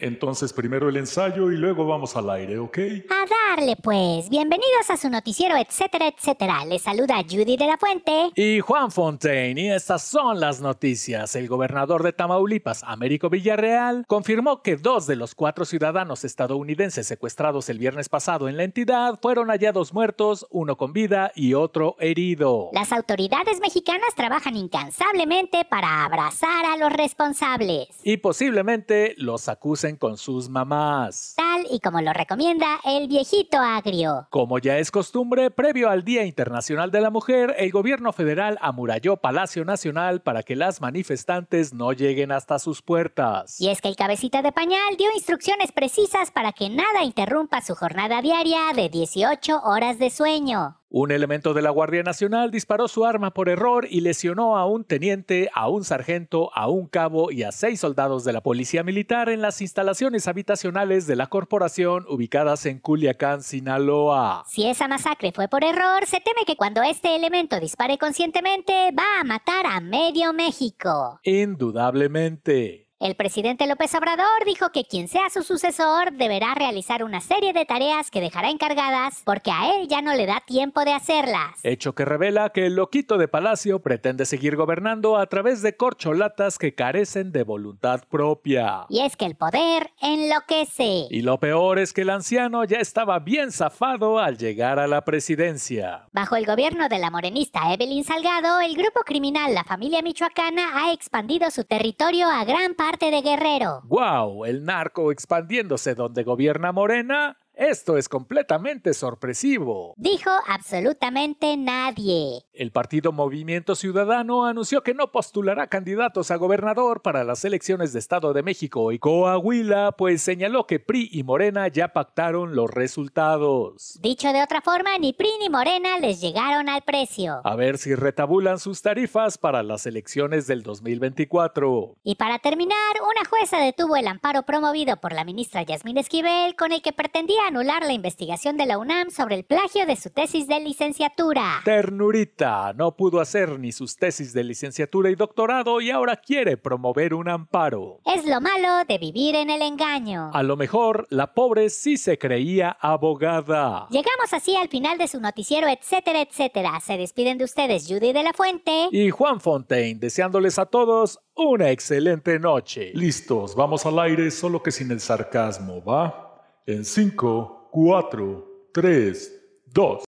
Entonces, primero el ensayo y luego vamos al aire, ¿ok? A darle, pues. Bienvenidos a su noticiero, etcétera, etcétera. Les saluda Judy de la Fuente. Y Juan Fontaine. Y estas son las noticias. El gobernador de Tamaulipas, Américo Villarreal, confirmó que dos de los cuatro ciudadanos estadounidenses secuestrados el viernes pasado en la entidad fueron hallados muertos, uno con vida y otro herido. Las autoridades mexicanas trabajan incansablemente para abrazar a los responsables. Y posiblemente los acusen con sus mamás. Tal y como lo recomienda el viejito agrio. Como ya es costumbre, previo al Día Internacional de la Mujer, el gobierno federal amuralló Palacio Nacional para que las manifestantes no lleguen hasta sus puertas. Y es que el cabecita de pañal dio instrucciones precisas para que nada interrumpa su jornada diaria de 18 horas de sueño. Un elemento de la Guardia Nacional disparó su arma por error y lesionó a un teniente, a un sargento, a un cabo y a seis soldados de la Policía Militar en las instalaciones habitacionales de la corporación ubicadas en Culiacán, Sinaloa. Si esa masacre fue por error, se teme que cuando este elemento dispare conscientemente va a matar a medio México. Indudablemente. El presidente López Obrador dijo que quien sea su sucesor deberá realizar una serie de tareas que dejará encargadas porque a él ya no le da tiempo de hacerlas. Hecho que revela que el loquito de Palacio pretende seguir gobernando a través de corcholatas que carecen de voluntad propia. Y es que el poder enloquece. Y lo peor es que el anciano ya estaba bien zafado al llegar a la presidencia. Bajo el gobierno de la morenista Evelyn Salgado, el grupo criminal La Familia Michoacana ha expandido su territorio a gran parte ¡Guau! de Guerrero. El narco expandiéndose donde gobierna Morena. Esto es completamente sorpresivo. Dijo absolutamente nadie. El partido Movimiento Ciudadano anunció que no postulará candidatos a gobernador para las elecciones de Estado de México y Coahuila, pues señaló que PRI y Morena ya pactaron los resultados. Dicho de otra forma, ni PRI ni Morena les llegaron al precio. A ver si retabulan sus tarifas para las elecciones del 2024. Y para terminar, una jueza detuvo el amparo promovido por la ministra Yasmín Esquivel con el que pretendía anular la investigación de la UNAM sobre el plagio de su tesis de licenciatura. Ternurita no pudo hacer ni sus tesis de licenciatura y doctorado y ahora quiere promover un amparo. Es lo malo de vivir en el engaño. A lo mejor la pobre sí se creía abogada. Llegamos así al final de su noticiero, etcétera, etcétera. Se despiden de ustedes Judy de la Fuente y Juan Fontaine, deseándoles a todos una excelente noche. Listos, vamos al aire, solo que sin el sarcasmo, ¿va? En 5, 4, 3, 2.